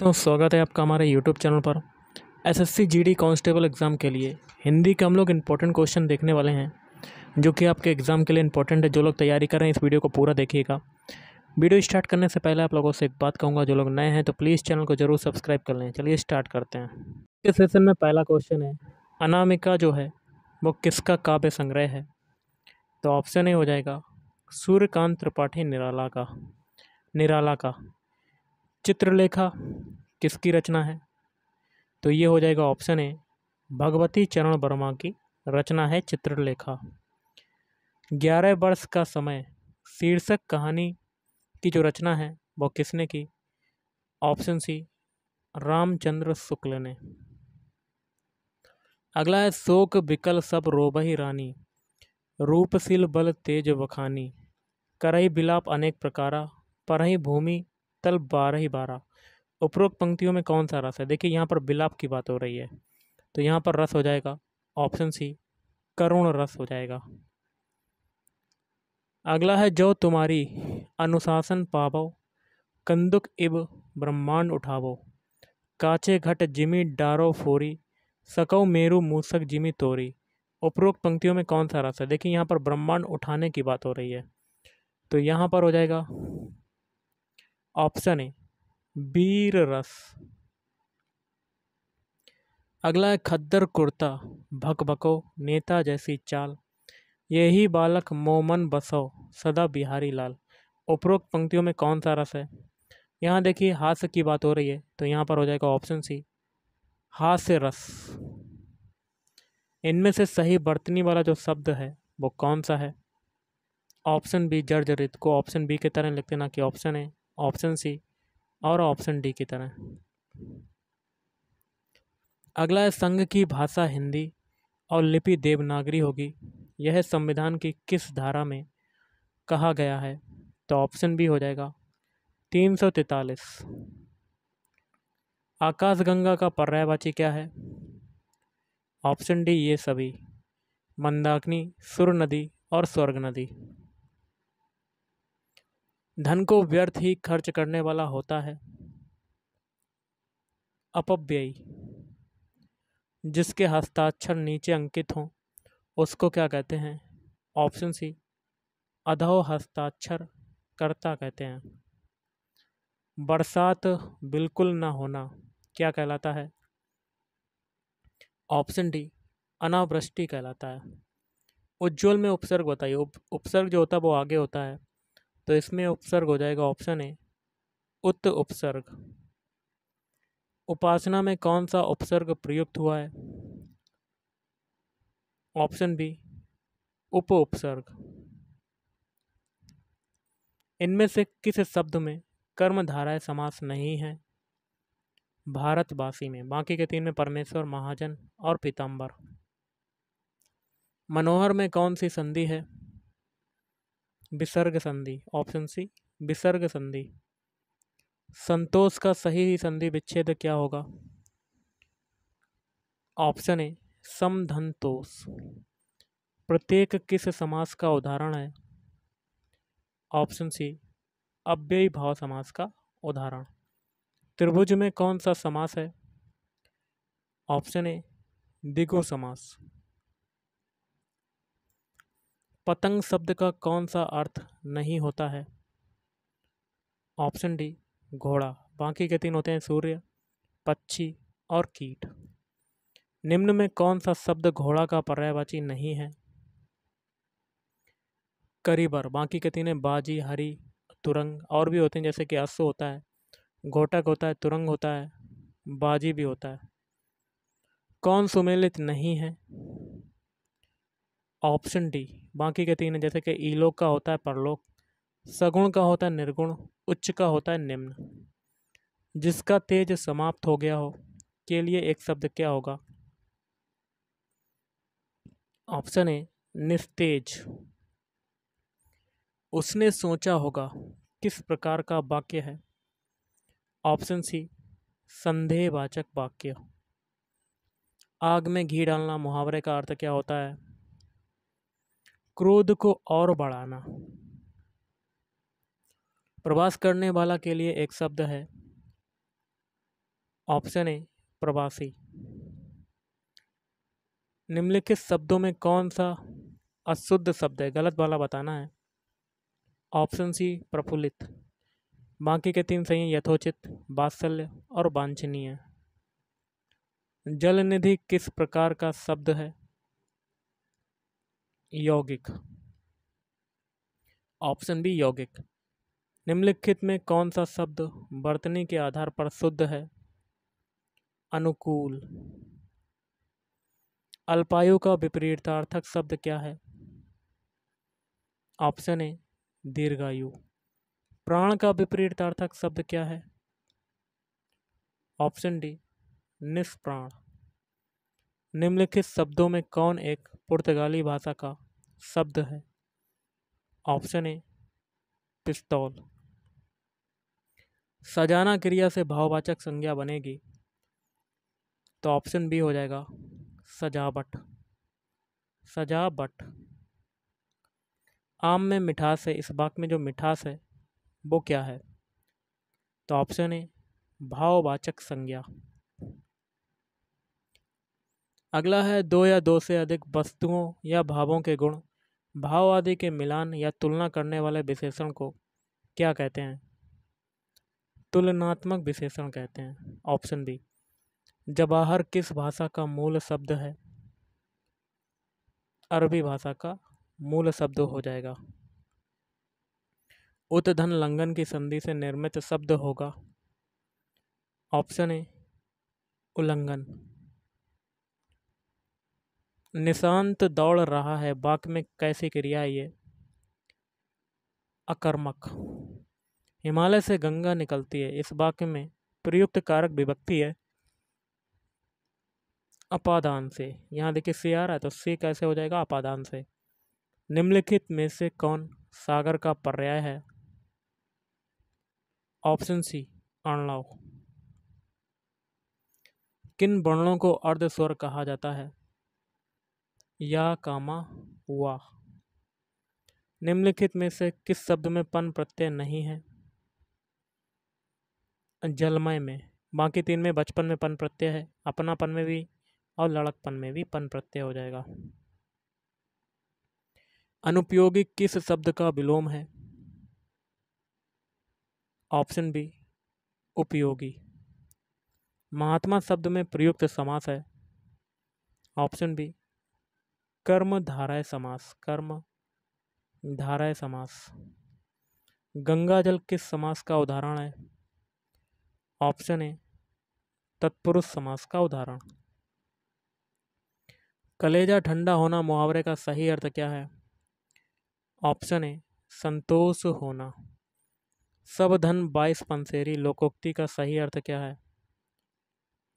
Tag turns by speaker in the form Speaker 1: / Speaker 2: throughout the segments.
Speaker 1: तो स्वागत है आपका हमारे यूट्यूब चैनल पर एसएससी जीडी कांस्टेबल एग्ज़ाम के लिए हिंदी के हम लोग इंपॉर्टेंट क्वेश्चन देखने वाले हैं जो कि आपके एग्ज़ाम के लिए इंपॉर्टेंट है जो लोग तैयारी कर रहे हैं इस वीडियो को पूरा देखिएगा वीडियो स्टार्ट करने से पहले आप लोगों से एक बात कहूँगा जो लोग नए हैं तो प्लीज़ चैनल को जरूर सब्सक्राइब कर लें चलिए स्टार्ट करते हैं इस सेशन में पहला क्वेश्चन है अनामिका जो है वो किसका काव्य संग्रह है तो ऑप्शन ए हो जाएगा सूर्यकांत त्रिपाठी निराला का निराला का चित्रलेखा किसकी रचना है तो ये हो जाएगा ऑप्शन ए भगवती चरण वर्मा की रचना है चित्रलेखा ग्यारह वर्ष का समय शीर्षक कहानी की जो रचना है वो किसने की ऑप्शन सी रामचंद्र शुक्ल ने अगला है शोक विकल सब रोबही रानी रूपशील बल तेज वखानी करही बिलाप अनेक प्रकारा परही भूमि तल बारह ही बारह उपरोक्त पंक्तियों में कौन सा रस है देखिए यहाँ पर बिलाप की बात हो रही है तो यहाँ पर रस हो जाएगा ऑप्शन सी करुण रस हो जाएगा अगला है जो तुम्हारी अनुशासन पावो कंदुक इब ब्रह्मांड उठावो काचे घट जिमी डारो फोरी सकौ मेरू मूसक जिमी तोरी उपरोक्त पंक्तियों में कौन सा रस है देखिए यहाँ पर ब्रह्मांड उठाने की बात हो रही है तो यहाँ पर हो जाएगा ऑप्शन ए बीर रस अगला है खद्दर कुर्ता भक भको नेता जैसी चाल यही बालक मोमन बसो सदा बिहारी लाल उपरोक्त पंक्तियों में कौन सा रस है यहाँ देखिए हास्य की बात हो रही है तो यहाँ पर हो जाएगा ऑप्शन सी हास्य रस इनमें से सही बर्तनी वाला जो शब्द है वो कौन सा है ऑप्शन बी जर्जरित को ऑप्शन बी के तरह लिखते ना कि ऑप्शन है ऑप्शन सी और ऑप्शन डी की तरह अगला है संघ की भाषा हिंदी और लिपि देवनागरी होगी यह संविधान की किस धारा में कहा गया है तो ऑप्शन बी हो जाएगा तीन सौ तैतालीस आकाशगंगा का पर्यायवाची क्या है ऑप्शन डी ये सभी मंदाकिनी सुर नदी और स्वर्ग नदी धन को व्यर्थ ही खर्च करने वाला होता है अपव्ययी जिसके हस्ताक्षर नीचे अंकित हों उसको क्या कहते हैं ऑप्शन सी अधो हस्ताक्षर करता कहते हैं बरसात बिल्कुल ना होना क्या कहलाता है ऑप्शन डी अनावृष्टि कहलाता है उज्ज्वल में उपसर्ग बताइए उपसर्ग जो होता है वो आगे होता है तो इसमें उपसर्ग हो जाएगा ऑप्शन ए उत्त उपसर्ग उपासना में कौन सा उपसर्ग प्रयुक्त हुआ है ऑप्शन बी उप उपसर्ग इनमें से किस शब्द में कर्म धाराएं समास नहीं है भारतवासी में बाकी के तीन में परमेश्वर महाजन और पीताम्बर मनोहर में कौन सी संधि है विसर्ग संधि ऑप्शन सी विसर्ग संधि संतोष का सही संधि विच्छेद क्या होगा ऑप्शन ए समधनतोष प्रत्येक किस समास का उदाहरण है ऑप्शन सी अव्ययी भाव समास का उदाहरण त्रिभुज में कौन सा समास है ऑप्शन ए दिगो समास पतंग शब्द का कौन सा अर्थ नहीं होता है ऑप्शन डी घोड़ा बाकी के तीन होते हैं सूर्य पक्षी और कीट निम्न में कौन सा शब्द घोड़ा का पर्यायवाची नहीं है करीबर बाकी के तीन है बाजी हरी तुरंग और भी होते हैं जैसे कि अश्व होता है घोटक होता है तुरंग होता है बाजी भी होता है कौन सुमेलित नहीं है ऑप्शन डी बाकी के तीन जैसे कि ईलोक का होता है परलोक सगुण का होता है निर्गुण उच्च का होता है निम्न जिसका तेज समाप्त हो गया हो के लिए एक शब्द क्या होगा ऑप्शन ए निस्तेज उसने सोचा होगा किस प्रकार का वाक्य है ऑप्शन सी संदेहवाचक वाक्य आग में घी डालना मुहावरे का अर्थ क्या होता है क्रोध को और बढ़ाना प्रवास करने वाला के लिए एक शब्द है ऑप्शन ए प्रवासी निम्नलिखित शब्दों में कौन सा अशुद्ध शब्द है गलत वाला बताना है ऑप्शन सी प्रफुल्लित बाकी के तीन सही यथोचित बात्सल्य और वांछनीय जल निधि किस प्रकार का शब्द है यौगिक ऑप्शन बी यौगिक निम्नलिखित में कौन सा शब्द बर्तनी के आधार पर शुद्ध है अनुकूल अल्पायु का विपरीतार्थक शब्द क्या है ऑप्शन ए दीर्घायु प्राण का विपरीतार्थक शब्द क्या है ऑप्शन डी निष्प्राण निम्नलिखित शब्दों में कौन एक पुर्तगाली भाषा का शब्द है ऑप्शन ए पिस्तौल सजाना क्रिया से भाववाचक संज्ञा बनेगी तो ऑप्शन बी हो जाएगा सजावट सजावट आम में मिठास है इस वाक में जो मिठास है वो क्या है तो ऑप्शन ए भाववाचक संज्ञा अगला है दो या दो से अधिक वस्तुओं या भावों के गुण भाव आदि के मिलान या तुलना करने वाले विशेषण को क्या कहते हैं तुलनात्मक विशेषण कहते हैं ऑप्शन बी जवाहर किस भाषा का मूल शब्द है अरबी भाषा का मूल शब्द हो जाएगा उत्धन लंघन की संधि से निर्मित शब्द होगा ऑप्शन ए उल्लंघन निशांत दौड़ रहा है बाक में कैसी क्रिया ये अकर्मक हिमालय से गंगा निकलती है इस वाक्य में प्रयुक्त कारक विभक्ति है अपादान से यहाँ देखिए सी आ रहा है तो सी कैसे हो जाएगा अपादान से निम्नलिखित में से कौन सागर का पर्याय है ऑप्शन सी अणलव किन वर्णों को अर्ध स्वर कहा जाता है या कामा हुआ निम्नलिखित में से किस शब्द में पन प्रत्यय नहीं है जलमय में बाकी तीन में बचपन में पन प्रत्यय है अपनापन में भी और लड़कपन में भी पन प्रत्यय हो जाएगा अनुपयोगी किस शब्द का विलोम है ऑप्शन बी उपयोगी महात्मा शब्द में प्रयुक्त समास है ऑप्शन बी कर्म धाराय समास कर्म धाराय समास गंगा जल किस समास का उदाहरण है ऑप्शन ए तत्पुरुष समास का उदाहरण कलेजा ठंडा होना मुहावरे का सही अर्थ क्या है ऑप्शन ए संतोष होना सब धन बाईस पंसेरी लोकोक्ति का सही अर्थ क्या है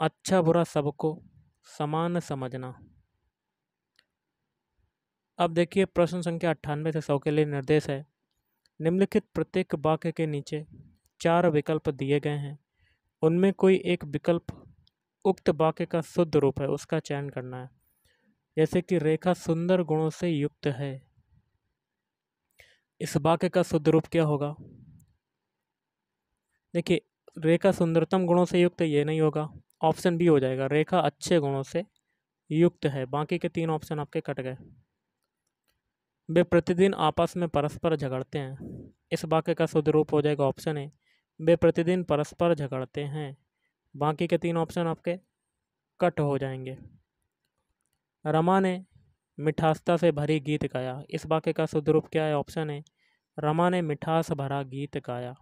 Speaker 1: अच्छा बुरा सबको समान समझना अब देखिए प्रश्न संख्या अट्ठानवे से सौ के लिए निर्देश है निम्नलिखित प्रत्येक वाक्य के नीचे चार विकल्प दिए गए हैं उनमें कोई एक विकल्प उक्त वाक्य का शुद्ध रूप है उसका चयन करना है जैसे कि रेखा सुंदर गुणों से युक्त है इस वाक्य का शुद्ध रूप क्या होगा देखिए रेखा सुंदरतम गुणों से युक्त ये नहीं होगा ऑप्शन बी हो जाएगा रेखा अच्छे गुणों से युक्त है बाकी के तीन ऑप्शन आपके कट गए वे प्रतिदिन आपस में परस्पर झगड़ते हैं इस वाक्य का शुद्ध रूप हो जाएगा ऑप्शन ए वे प्रतिदिन परस्पर झगड़ते हैं बाकी के तीन ऑप्शन आपके कट हो जाएंगे रमा ने मिठासता से भरी गीत गाया इस वाक्य का शुद्ध रूप क्या है ऑप्शन है रमा ने मिठास भरा गीत गाया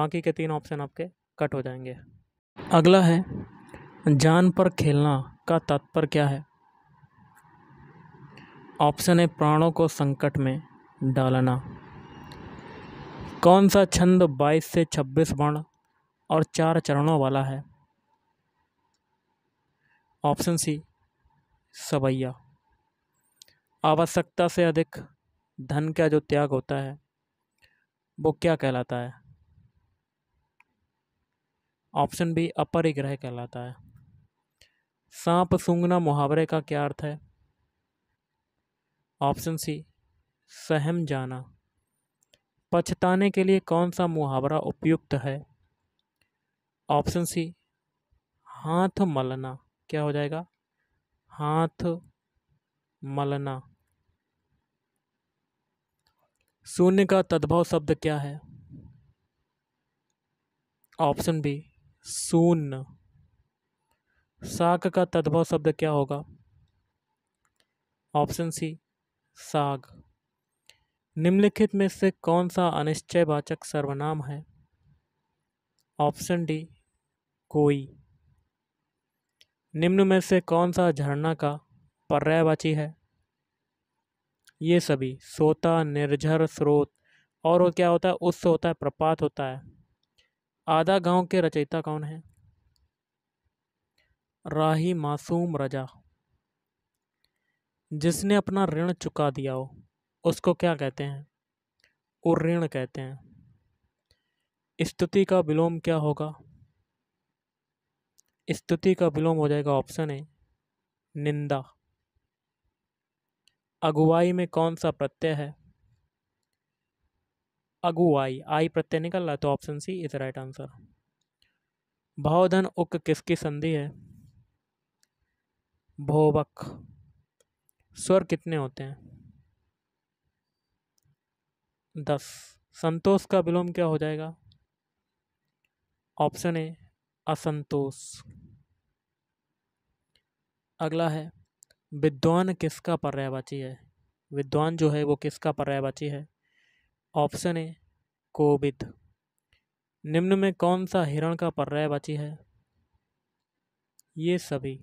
Speaker 1: बाकी के तीन ऑप्शन आपके कट हो जाएंगे अगला है जान पर खेलना का तात्पर्य क्या है ऑप्शन है प्राणों को संकट में डालना कौन सा छंद 22 से 26 वर्ण और चार चरणों वाला है ऑप्शन सी सवैया आवश्यकता से अधिक धन का जो त्याग होता है वो क्या कहलाता है ऑप्शन बी अपरिग्रह कहलाता है सांप सूंघना मुहावरे का क्या अर्थ है ऑप्शन सी सहम जाना पछताने के लिए कौन सा मुहावरा उपयुक्त है ऑप्शन सी हाथ मलना क्या हो जाएगा हाथ मलना शून्य का तद्भव शब्द क्या है ऑप्शन बी शून्य साक का तद्भव शब्द क्या होगा ऑप्शन सी साग निम्नलिखित में से कौन सा अनिश्चयवाचक सर्वनाम है ऑप्शन डी कोई निम्न में से कौन सा झरना का पर्यायवाची है ये सभी सोता निर्झर स्रोत और वो क्या होता है उस होता है प्रपात होता है आधा गांव के रचयिता कौन है राही मासूम रजा जिसने अपना ऋण चुका दिया हो उसको क्या कहते हैं और ऋण कहते हैं स्तुति का विलोम क्या होगा स्तुति का विलोम हो जाएगा ऑप्शन ए निंदा अगुवाई में कौन सा प्रत्यय है अगुवाई आई प्रत्यय निकल रहा तो option C is right answer भावधन उक किसकी संधि है भोवक स्वर कितने होते हैं दस संतोष का विलोम क्या हो जाएगा ऑप्शन ए असंतोष अगला है विद्वान किसका पर्यायवाची है विद्वान जो है वो किसका पर्यायवाची है ऑप्शन ए कोविद निम्न में कौन सा हिरण का पर्यायवाची है ये सभी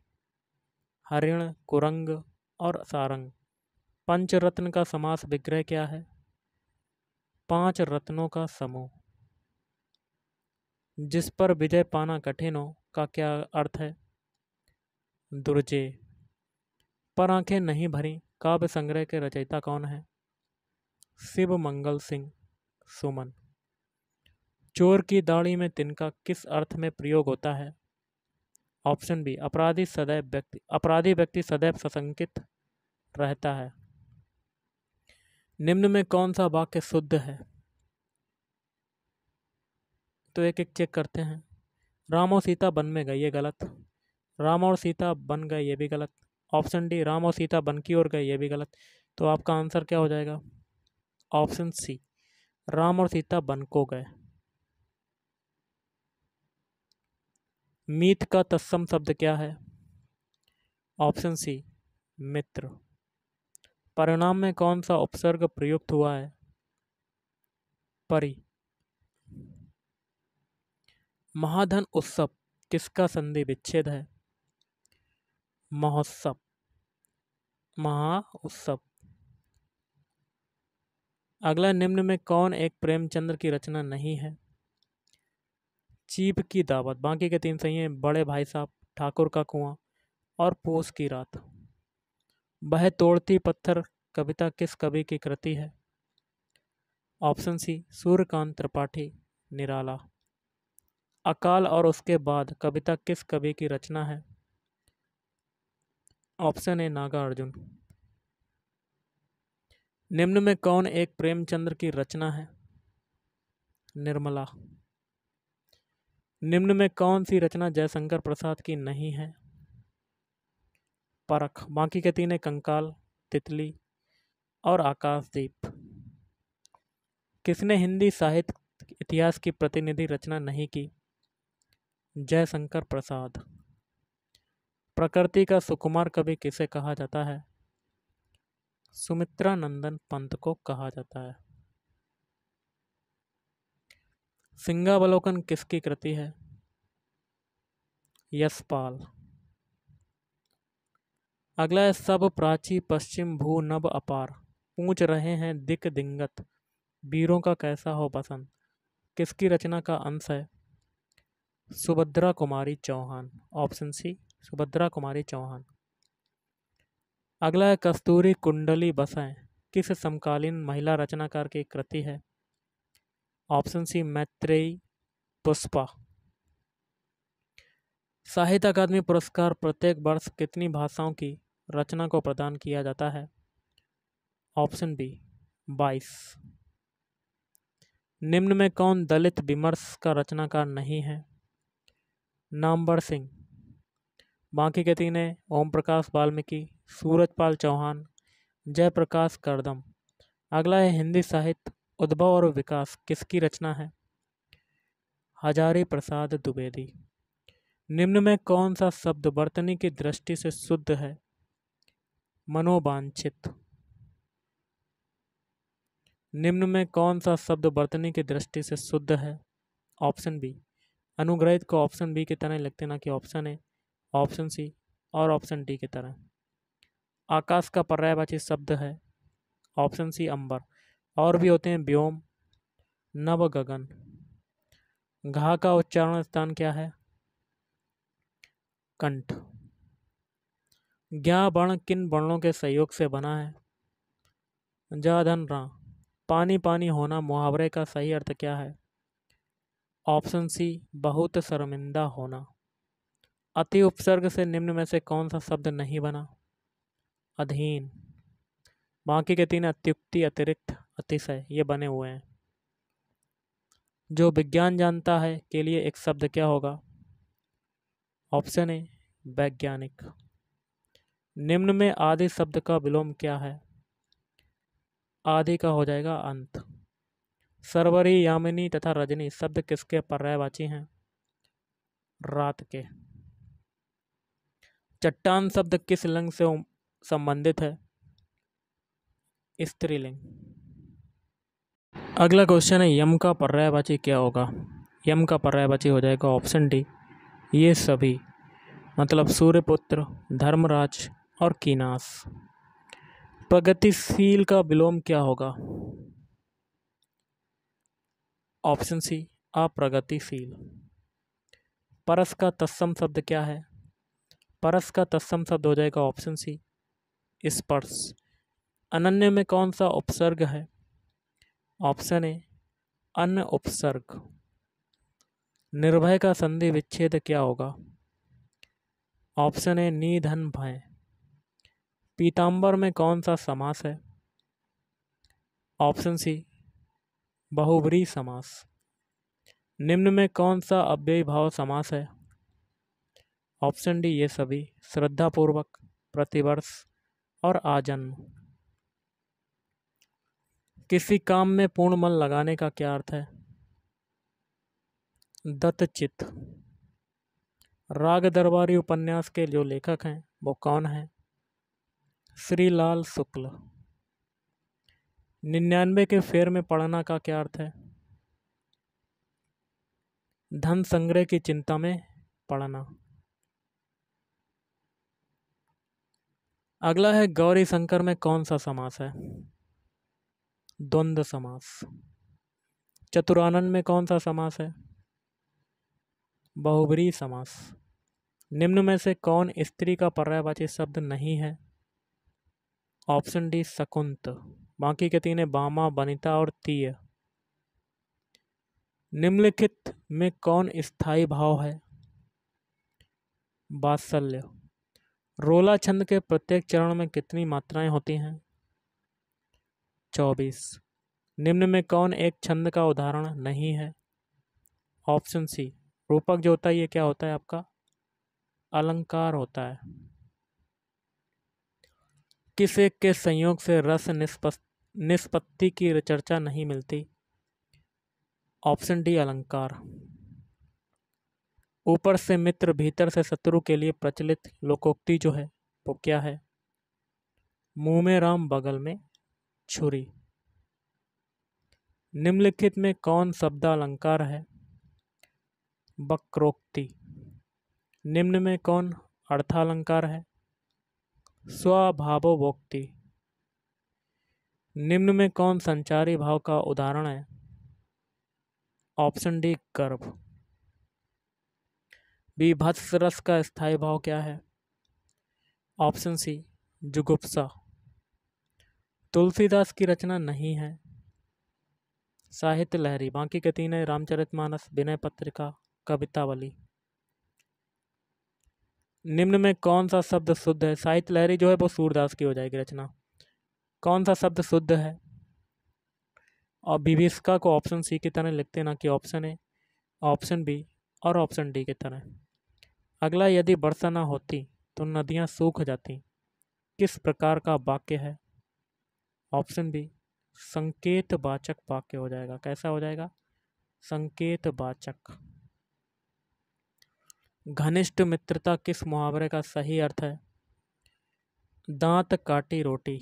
Speaker 1: हरिण कुरंग और सारंग रत्न का समास विग्रह क्या है पांच रत्नों का समूह जिस पर विजय पाना कठिन हो का क्या अर्थ है दुर्जे पर आंखें नहीं भरी काव्य संग्रह के रचयिता कौन है शिव मंगल सिंह सुमन चोर की दाढ़ी में तिनका किस अर्थ में प्रयोग होता है ऑप्शन बी अपराधी सदैव व्यक्ति अपराधी व्यक्ति सदैव सशंकित रहता है निम्न में कौन सा वाक्य शुद्ध है तो एक एक चेक करते हैं राम और सीता बन में गए ये गलत राम और सीता बन गए ये भी गलत ऑप्शन डी राम और सीता बन की ओर गए ये भी गलत तो आपका आंसर क्या हो जाएगा ऑप्शन सी राम और सीता बन को गए मीत का तत्सम शब्द क्या है ऑप्शन सी मित्र परिणाम में कौन सा उपसर्ग प्रयुक्त हुआ है परि महाधन उत्सव किसका संधि विच्छेद है महोत्सव महा उत्सव अगला निम्न में कौन एक प्रेमचंद्र की रचना नहीं है चीप की दावत बाकी के तीन सही हैं बड़े भाई साहब ठाकुर का कुआं और पोस की रात वह तोड़ती पत्थर कविता किस कवि की कृति है ऑप्शन सी सूर्यकांत त्रिपाठी निराला अकाल और उसके बाद कविता किस कवि की रचना है ऑप्शन ए नागार्जुन निम्न में कौन एक प्रेमचंद्र की रचना है निर्मला निम्न में कौन सी रचना जयशंकर प्रसाद की नहीं है परख बाकी के तीन है कंकाल तितली और आकाशदीप किसने हिंदी साहित्य इतिहास की प्रतिनिधि रचना नहीं की जयशंकर प्रसाद प्रकृति का सुकुमार कवि किसे कहा जाता है सुमित्रा नंदन पंत को कहा जाता है सिंगावलोकन किसकी कृति है यशपाल अगला है सब प्राची पश्चिम भू नभ अपार पूछ रहे हैं दिक दिंगत वीरों का कैसा हो पसंद किसकी रचना का अंश है सुभद्रा कुमारी चौहान ऑप्शन सी सुभद्रा कुमारी चौहान अगला है कस्तूरी कुंडली बसाएं किस समकालीन महिला रचनाकार की कृति है ऑप्शन सी मैत्रेयी पुष्पा साहित्य अकादमी पुरस्कार प्रत्येक वर्ष कितनी भाषाओं की रचना को प्रदान किया जाता है ऑप्शन बी बाईस निम्न में कौन दलित विमर्श का रचनाकार नहीं है नामबर सिंह बाकी के तीन है ओम प्रकाश वाल्मीकि सूरजपाल चौहान जयप्रकाश करदम अगला है हिंदी साहित्य उद्भव और विकास किसकी रचना है हजारी प्रसाद द्विवेदी निम्न में कौन सा शब्द वर्तनी की दृष्टि से शुद्ध है मनोवांछित निम्न में कौन सा शब्द बर्तने की दृष्टि से शुद्ध है ऑप्शन बी अनुग्रहित को ऑप्शन बी की तरह लिखते ना कि ऑप्शन ए ऑप्शन सी और ऑप्शन डी की तरह आकाश का पर्यायवाची शब्द है ऑप्शन सी अंबर और भी होते हैं व्योम नव गगन घा का उच्चारण स्थान क्या है कंठ ज्ञा वर्ण किन वर्णों के सहयोग से बना है जाधन रा पानी पानी होना मुहावरे का सही अर्थ क्या है ऑप्शन सी बहुत शर्मिंदा होना अति उपसर्ग से निम्न में से कौन सा शब्द नहीं बना अधीन बाकी के तीन अत्युक्ति अतिरिक्त अतिशय ये बने हुए हैं जो विज्ञान जानता है के लिए एक शब्द क्या होगा ऑप्शन ए वैज्ञानिक निम्न में आदि शब्द का विलोम क्या है आदि का हो जाएगा अंत सरवरी यामिनी तथा रजनी शब्द किसके पर्यायवाची हैं रात के चट्टान शब्द किस लिंग से संबंधित है स्त्रीलिंग अगला क्वेश्चन है यम का पर्यायवाची क्या होगा यम का पर्यायवाची हो जाएगा ऑप्शन डी ये सभी मतलब सूर्यपुत्र धर्मराज और कीनास प्रगतिशील का विलोम क्या होगा ऑप्शन सी अप्रगतिशील परस का तत्सम शब्द क्या है परस का तत्सम शब्द हो जाएगा ऑप्शन सी स्पर्श अनन्य में कौन सा उपसर्ग है ऑप्शन ए अन्य उपसर्ग निर्भय का संधि विच्छेद क्या होगा ऑप्शन ए निधन भय पीताम्बर में कौन सा समास है ऑप्शन सी बहुवरी समास निम्न में कौन सा अव्यय भाव समास है ऑप्शन डी ये सभी श्रद्धापूर्वक प्रतिवर्ष और आजन्म किसी काम में पूर्ण मन लगाने का क्या अर्थ है दत्तचित राग दरबारी उपन्यास के जो लेखक हैं वो कौन हैं श्रीलाल शुक्ल निन्यानवे के फेर में पढ़ना का क्या अर्थ है धन संग्रह की चिंता में पढ़ना अगला है गौरी शंकर में कौन सा समास है द्वंद्व समास चतुरानंद में कौन सा समास है बहुबरी समास निम्न में से कौन स्त्री का पर्यायवाची शब्द नहीं है ऑप्शन डी शकुंत बाकी के तीन है बामा बनिता और तीय निम्नलिखित में कौन स्थायी भाव है बात्सल्य रोला छंद के प्रत्येक चरण में कितनी मात्राएं होती हैं चौबीस निम्न में कौन एक छंद का उदाहरण नहीं है ऑप्शन सी रूपक जो होता है ये क्या होता है आपका अलंकार होता है किसे के संयोग से रस निष्पत्ति की चर्चा नहीं मिलती ऑप्शन डी अलंकार ऊपर से मित्र भीतर से शत्रु के लिए प्रचलित लोकोक्ति जो है वो क्या है मुंह में राम बगल में छुरी निम्नलिखित में कौन शब्द अलंकार है वक्रोक्ति निम्न में कौन अर्थालंकार है स्वभावो भोक्ति निम्न में कौन संचारी भाव का उदाहरण है ऑप्शन डी गर्भ बी भत्स रस का स्थायी भाव क्या है ऑप्शन सी जुगुप्सा तुलसीदास की रचना नहीं है साहित्य लहरी बांकी के तीन है रामचरितमानस विनय पत्रिका कवितावली निम्न में कौन सा शब्द शुद्ध है साहित्य लहरी जो है वो सूरदास की हो जाएगी रचना कौन सा शब्द शुद्ध है और विभिषका को ऑप्शन सी की तरह लिखते ना कि ऑप्शन ए ऑप्शन बी और ऑप्शन डी की तरह अगला यदि वर्षा ना होती तो नदियाँ सूख जाती किस प्रकार का वाक्य है ऑप्शन बी संकेत वाचक वाक्य हो जाएगा कैसा हो जाएगा संकेत वाचक घनिष्ठ मित्रता किस मुहावरे का सही अर्थ है दांत काटी रोटी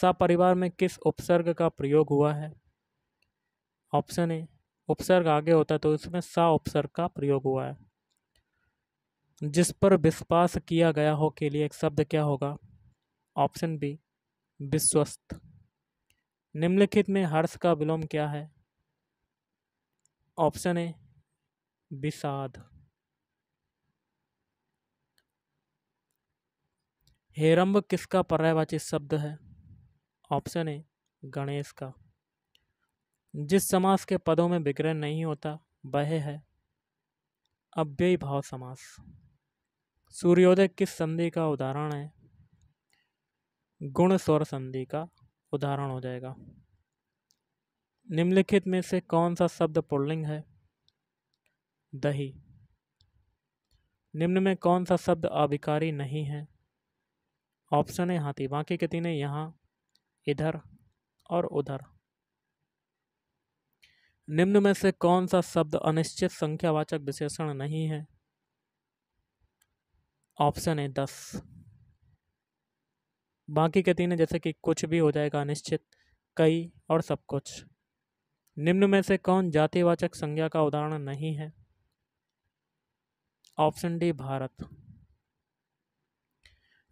Speaker 1: सपरिवार में किस उपसर्ग का प्रयोग हुआ है ऑप्शन ए उपसर्ग आगे होता है तो इसमें सा उपसर्ग का प्रयोग हुआ है जिस पर विश्वास किया गया हो के लिए एक शब्द क्या होगा ऑप्शन बी विश्वस्त निम्नलिखित में हर्ष का विलोम क्या है ऑप्शन ए विषाद हेरम्ब किसका पर्यायवाची शब्द है ऑप्शन ए गणेश का जिस समास के पदों में विग्रह नहीं होता वह है अव्यय भाव समास सूर्योदय किस संधि का उदाहरण है गुण स्वर संधि का उदाहरण हो जाएगा निम्नलिखित में से कौन सा शब्द पुल्लिंग है दही निम्न में कौन सा शब्द आविकारी नहीं है ऑप्शन है हाथी बाकी के तीन यहाँ इधर और उधर निम्न में से कौन सा शब्द अनिश्चित संख्यावाचक विशेषण नहीं है ऑप्शन है दस बाकी के तीन जैसे कि कुछ भी हो जाएगा अनिश्चित कई और सब कुछ निम्न में से कौन जातिवाचक संज्ञा का उदाहरण नहीं है ऑप्शन डी भारत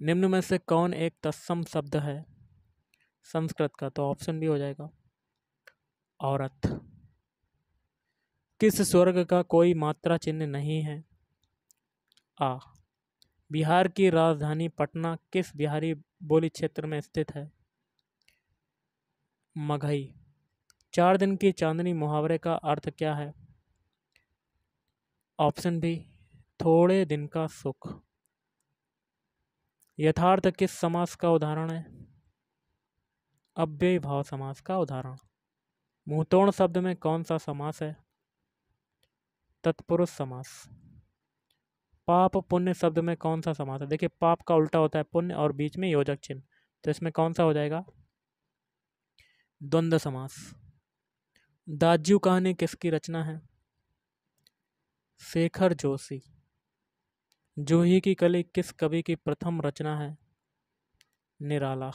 Speaker 1: निम्न में से कौन एक तत्सम शब्द है संस्कृत का तो ऑप्शन भी हो जाएगा औरत किस स्वर्ग का कोई मात्रा चिन्ह नहीं है आ बिहार की राजधानी पटना किस बिहारी बोली क्षेत्र में स्थित है मघई चार दिन की चांदनी मुहावरे का अर्थ क्या है ऑप्शन बी थोड़े दिन का सुख यथार्थ किस समास का उदाहरण है अव्यय भाव समास का उदाहरण मुहतोण शब्द में कौन सा समास है तत्पुरुष समास पाप पुण्य शब्द में कौन सा समास है देखिए पाप का उल्टा होता है पुण्य और बीच में योजक चिन्ह तो इसमें कौन सा हो जाएगा द्वंद्व समास दाज्यू कहानी किसकी रचना है शेखर जोशी जूही की कली किस कवि की प्रथम रचना है निराला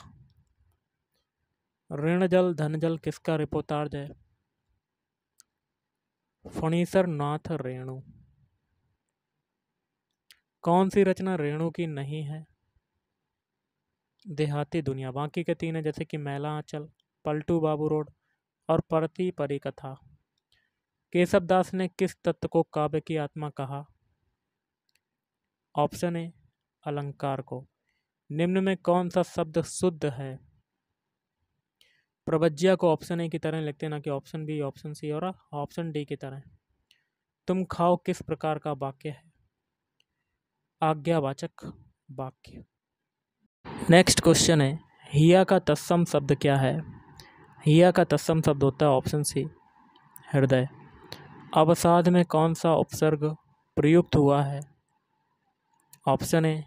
Speaker 1: ऋण जल धन जल किसका रिपोतार्ज है फणीसर नाथ रेणु कौन सी रचना रेणु की नहीं है देहाती दुनिया बाकी के तीन है जैसे कि मैला आंचल पलटू बाबू रोड और परती परी कथा केशव दास ने किस तत्व को काव्य की आत्मा कहा ऑप्शन ए अलंकार को निम्न में कौन सा शब्द शुद्ध है प्रवज्ञा को ऑप्शन ए की तरह लिखते हैं ना कि ऑप्शन बी ऑप्शन सी और ऑप्शन डी की तरह तुम खाओ किस प्रकार का वाक्य है आज्ञावाचक वाक्य नेक्स्ट क्वेश्चन है हिया का तत्सम शब्द क्या है हिया का तत्सम शब्द होता है ऑप्शन सी हृदय अवसाद में कौन सा उपसर्ग प्रयुक्त हुआ है ऑप्शन है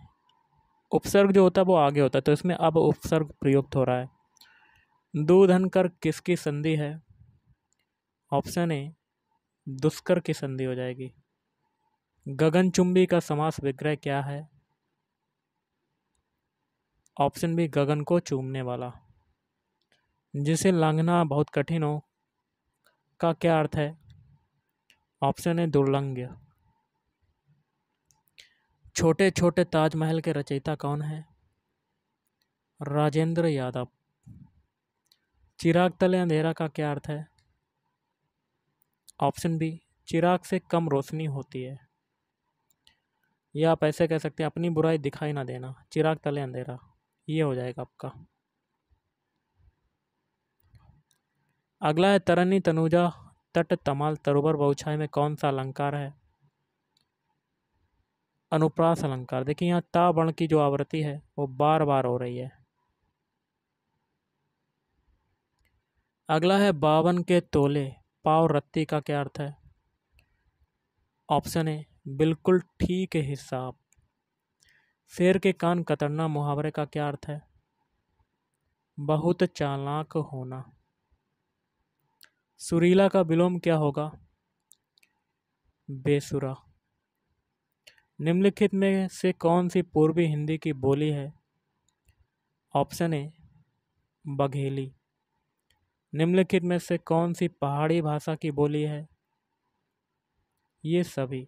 Speaker 1: उपसर्ग जो होता है वो आगे होता है तो इसमें अब उपसर्ग प्रयुक्त हो रहा है दूधन कर किसकी संधि है ऑप्शन ए दुष्कर की संधि हो जाएगी गगनचुंबी का समास विग्रह क्या है ऑप्शन बी गगन को चूमने वाला जिसे लांघना बहुत कठिन हो का क्या अर्थ है ऑप्शन है दुर्लंघ्य छोटे छोटे ताजमहल के रचयिता कौन है राजेंद्र यादव चिराग तले अंधेरा का क्या अर्थ है ऑप्शन बी चिराग से कम रोशनी होती है या आप ऐसे कह सकते हैं अपनी बुराई दिखाई ना देना चिराग तले अंधेरा ये हो जाएगा आपका अगला है तरनी तनुजा तट तमाल तरोबर बहुछाई में कौन सा अलंकार है अनुप्रास अलंकार देखिए यहाँ ता वर्ण की जो आवृत्ति है वो बार बार हो रही है अगला है बावन के तोले पाव रत्ती का क्या अर्थ है ऑप्शन है बिल्कुल ठीक हिसाब शेर के कान कतरना मुहावरे का क्या अर्थ है बहुत चालाक होना सुरीला का विलोम क्या होगा बेसुरा निम्नलिखित में से कौन सी पूर्वी हिंदी की बोली है ऑप्शन ए बघेली निम्नलिखित में से कौन सी पहाड़ी भाषा की बोली है ये सभी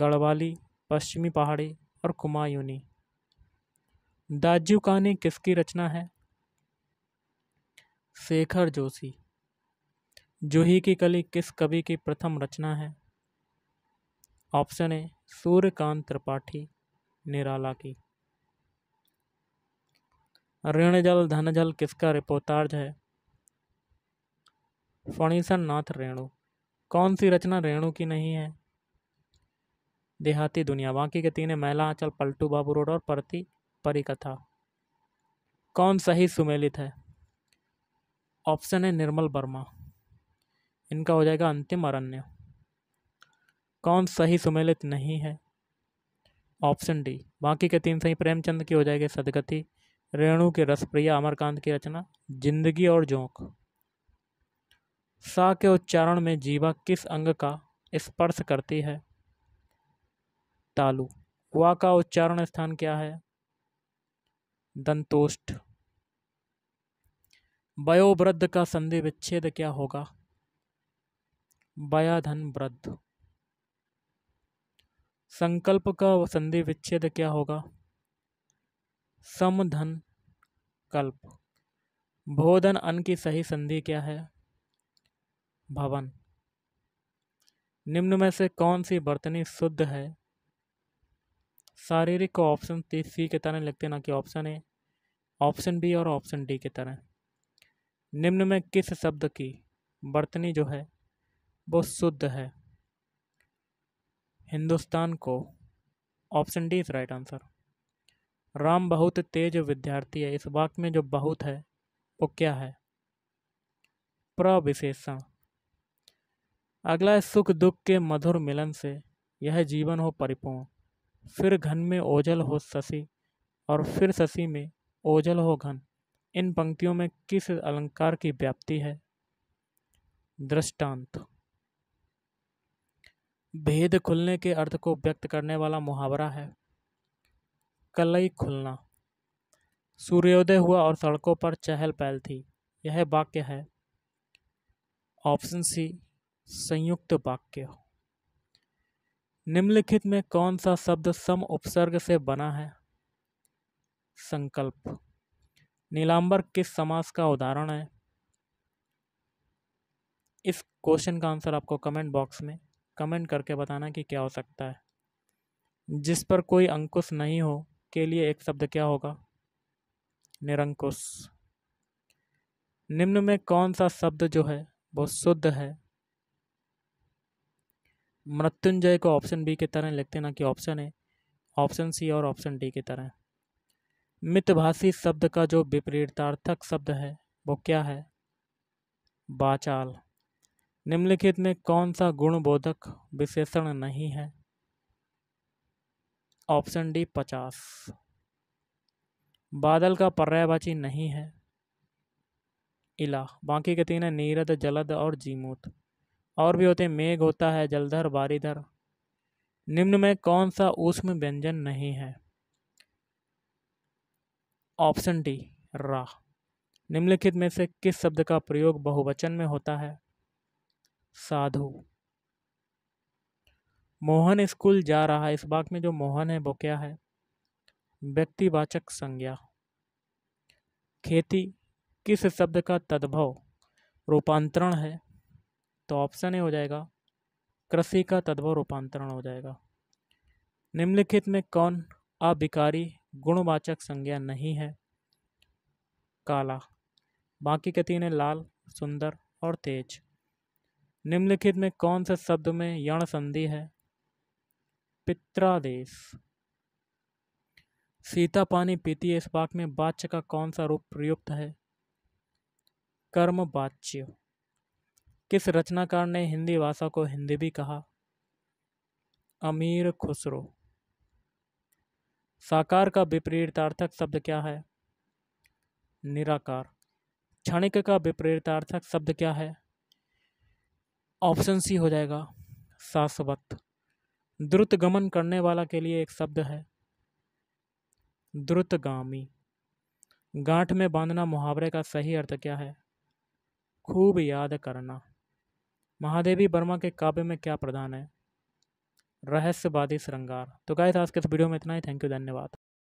Speaker 1: गढ़वाली पश्चिमी पहाड़ी और कुमायूनी दाजू कहानी किसकी रचना है शेखर जोशी जूही की कली किस कवि की प्रथम रचना है ऑप्शन ए सूर्यकांत त्रिपाठी निराला की ऋण जल धन जल किसका रिपोर्टार्ज है फणीसन नाथ रेणु कौन सी रचना रेणु की नहीं है देहाती दुनिया बाकी के तीन महिला आंचल पलटू बाबू रोड और प्रति परिकथा कौन सही सुमेलित है ऑप्शन है निर्मल वर्मा इनका हो जाएगा अंतिम अरण्य कौन सही सुमेलित नहीं है ऑप्शन डी बाकी के तीन सही प्रेमचंद की हो जाएगी सदगति रेणु के रसप्रिया अमरकांत की रचना जिंदगी और जोंक सा के उच्चारण में जीवा किस अंग का स्पर्श करती है तालु वा का उच्चारण स्थान क्या है दंतोष्ट वयोवृद्ध का संधि विच्छेद क्या होगा बयाधन वृद्ध संकल्प का संधि विच्छेद क्या होगा समधन कल्प भोधन अन की सही संधि क्या है भवन निम्न में से कौन सी बर्तनी शुद्ध है शारीरिक को ऑप्शन सी के तरह लिखते ना कि ऑप्शन ए ऑप्शन बी और ऑप्शन डी के तरह निम्न में किस शब्द की बर्तनी जो है वो शुद्ध है हिंदुस्तान को option D is right answer Ram बहुत तेज विद्यार्थी है इस वाक्य में जो बहुत है वो क्या है प्रविशेषण अगला है सुख दुख के मधुर मिलन से यह जीवन हो परिपूर्ण फिर घन में ओझल हो शशि और फिर शशि में ओझल हो घन इन पंक्तियों में किस अलंकार की व्याप्ति है दृष्टांत भेद खुलने के अर्थ को व्यक्त करने वाला मुहावरा है कलई खुलना सूर्योदय हुआ और सड़कों पर चहल पहल थी यह वाक्य है ऑप्शन सी संयुक्त वाक्य निम्नलिखित में कौन सा शब्द सम उपसर्ग से बना है संकल्प नीलांबर किस समास का उदाहरण है इस क्वेश्चन का आंसर आपको कमेंट बॉक्स में कमेंट करके बताना कि क्या हो सकता है जिस पर कोई अंकुश नहीं हो के लिए एक शब्द क्या होगा निरंकुश निम्न में कौन सा शब्द जो है वो शुद्ध है मृत्युंजय को ऑप्शन बी की तरह लिखते ना कि ऑप्शन ए ऑप्शन सी और ऑप्शन डी की तरह मितभाषी शब्द का जो विपरीतार्थक शब्द है वो क्या है बाचाल निम्नलिखित में कौन सा गुणबोधक विशेषण नहीं है ऑप्शन डी पचास बादल का पर्यायवाची नहीं है इला बाकी के तीन है नीरद जलद और जीमूत और भी होते मेघ होता है जलधर बारीधर निम्न में कौन सा ऊष्म व्यंजन नहीं है ऑप्शन डी रा निम्नलिखित में से किस शब्द का प्रयोग बहुवचन में होता है साधु मोहन स्कूल जा रहा है इस बाग में जो मोहन है वो क्या है व्यक्तिवाचक संज्ञा खेती किस शब्द का तद्भव रूपांतरण है तो ऑप्शन ए हो जाएगा कृषि का तद्भव रूपांतरण हो जाएगा निम्नलिखित में कौन अभिकारी गुणवाचक संज्ञा नहीं है काला बाकी के तीन है लाल सुंदर और तेज निम्नलिखित में कौन से शब्द में यण संधि है पित्रादेश सीता पानी पीती है इस बाक में वाच्य का कौन सा रूप प्रयुक्त है कर्म वाच्य किस रचनाकार ने हिंदी भाषा को हिंदी भी कहा अमीर खुसरो साकार का विपरीतार्थक शब्द क्या है निराकार क्षणिक का विपरीतार्थक शब्द क्या है ऑप्शन सी हो जाएगा शाश्वत द्रुत गमन करने वाला के लिए एक शब्द है द्रुतगामी गांठ में बांधना मुहावरे का सही अर्थ क्या है खूब याद करना महादेवी वर्मा के काव्य में क्या प्रधान है रहस्यवादी श्रृंगार तो गाय था आज के इस वीडियो में इतना ही थैंक यू धन्यवाद